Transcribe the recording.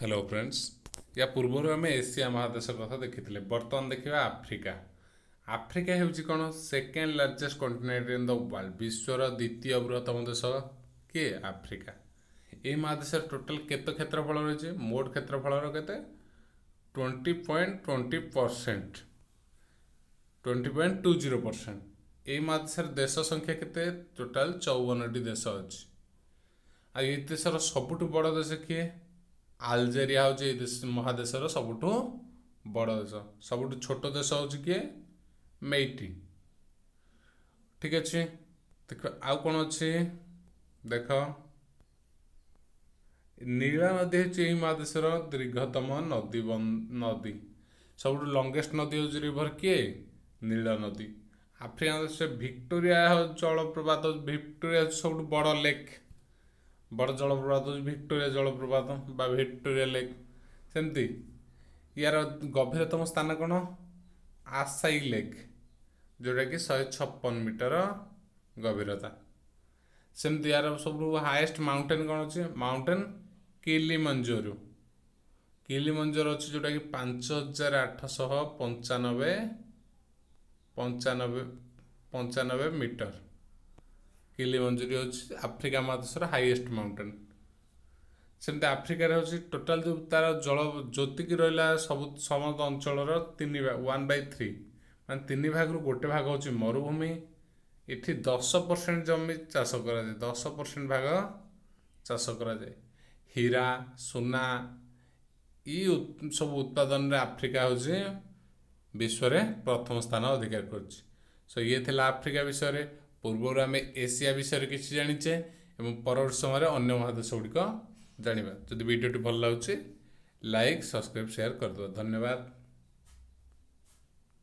hello friends ୟା ପୂର୍ବରୁ ଆମେ Asia ମହାଦେଶ କଥା ଦେଖିଥିଲେ ବର୍ତ୍ତମାନ ଦେଖିବା ଆଫ୍ରିକା ଆଫ୍ରିକା ହେଉଛି କ'ଣ second largest continent in the world ବିଶ୍ୱର ଦ୍ୱିତୀୟ ବୃହତ୍ତମ ଦେଶ କିଏ ଆଫ୍ରିକା ଏହି ମହାଦେଶରେ ଟୋଟାଲ କେତେ କ୍ଷେତ୍ରଫଳ ରହିଛି ମୋଟ କ୍ଷେତ୍ରଫଳର କେତେ twenty point twenty percent twenty point two zero percent ଏହି ମହାଦେଶରେ ଦେଶ ସଂଖ୍ୟା କେତେ ଟୋଟାଲ ଚଉବନଟି ଦେଶ ଅଛି ଆଉ ଏ ଦେଶର ସବୁଠୁ ବଡ଼ ଦେଶ କିଏ ଆଲଜେରିଆ ହେଉଛି ଏଇ ଦେଶ ମହାଦେଶର ସବୁଠୁ ବଡ଼ ଦେଶ ସବୁଠୁ ଛୋଟ ଦେଶ ହେଉଛି କିଏ ମେଇଟି ଠିକ୍ ଅଛି ଦେଖ ଆଉ କ'ଣ ଅଛି ଦେଖ ନୀଳା ନଦୀ ହେଉଛି ଏହି ମହାଦେଶର ଦୀର୍ଘତମ ନଦୀ ନଦୀ ସବୁଠୁ ଲଙ୍ଗେଷ୍ଟ ନଦୀ ହେଉଛି ରିଭର କିଏ ନୀଳା ନଦୀ ଆଫ୍ରିକା ସେ ଭିକ୍ଟୋରିଆ ଜଳପ୍ରପାତ ଭିକ୍ଟୋରିଆ ହେଉଛି ସବୁଠୁ ବଡ଼ ଲେକ୍ ବଡ଼ ଜଳପ୍ରପାତ ହେଉଛି ଭିକ୍ଟୋରିଆ ଜଳପ୍ରପାତ ବା ଭିକ୍ଟୋରିଆ ଲେକ୍ ସେମିତି ୟାର ଗଭୀରତମ ସ୍ଥାନ କ'ଣ ଆସାଇ ଲେକ୍ ଯେଉଁଟାକି ଶହେ ଛପନ ମିଟର ଗଭୀରତା ସେମିତି ୟାର ସବୁଠୁ ହାଏଷ୍ଟ ମାଉଣ୍ଟେନ୍ କ'ଣ ଅଛି ମାଉଣ୍ଟେନ୍ କିଲିମଞ୍ଜୋରୁ କିଲିମଞ୍ଜୋର ଅଛି ଯେଉଁଟାକି ପାଞ୍ଚ ହଜାର ଆଠଶହ ପଞ୍ଚାନବେ ପଞ୍ଚାନବେ ପଞ୍ଚାନବେ ମିଟର କିଲି କିଲିମଞ୍ଜୁରି ହେଉଛି ଆଫ୍ରିକା ମହାଦେଶର ହାଇଏଷ୍ଟ ମାଉଣ୍ଟେନ୍ ସେମିତି ଆଫ୍ରିକାରେ ହେଉଛି ଟୋଟାଲ ଯେଉଁ ତା'ର ଜଳ ଯେତିକି ରହିଲା ସବୁ ସମସ୍ତ ଅଞ୍ଚଳର ତିନି ଭାଗ ୱାନ୍ ବାଇ ଥ୍ରୀ ମାନେ ତିନି ଭାଗରୁ ଗୋଟେ ଭାଗ ହେଉଛି ମରୁଭୂମି ଏଠି ଦଶ ପରସେଣ୍ଟ ଜମି ଚାଷ କରାଯାଏ ଦଶ ପରସେଣ୍ଟ ଭାଗ ଚାଷ କରାଯାଏ ହୀରା ସୁନା ଇ ସବୁ ଉତ୍ପାଦନରେ ଆଫ୍ରିକା ହେଉଛି ବିଶ୍ୱରେ ପ୍ରଥମ ସ୍ଥାନ ଅଧିକାର କରୁଛି ସୋ ଇଏ ଥିଲା ଆଫ୍ରିକା ବିଷୟରେ ପୂର୍ବରୁ ଆମେ ଏସିଆ ବିଷୟରେ କିଛି ଜାଣିଛେ ଏବଂ ପରବର୍ତ୍ତୀ ସମୟରେ ଅନ୍ୟ ମହାଦେଶ ଗୁଡ଼ିକ ଜାଣିବା ଯଦି ଭିଡ଼ିଓଟି ଭଲ ଲାଗୁଛି ଲାଇକ୍ ସବସ୍କ୍ରାଇବ୍ ସେୟାର କରିଦେବା ଧନ୍ୟବାଦ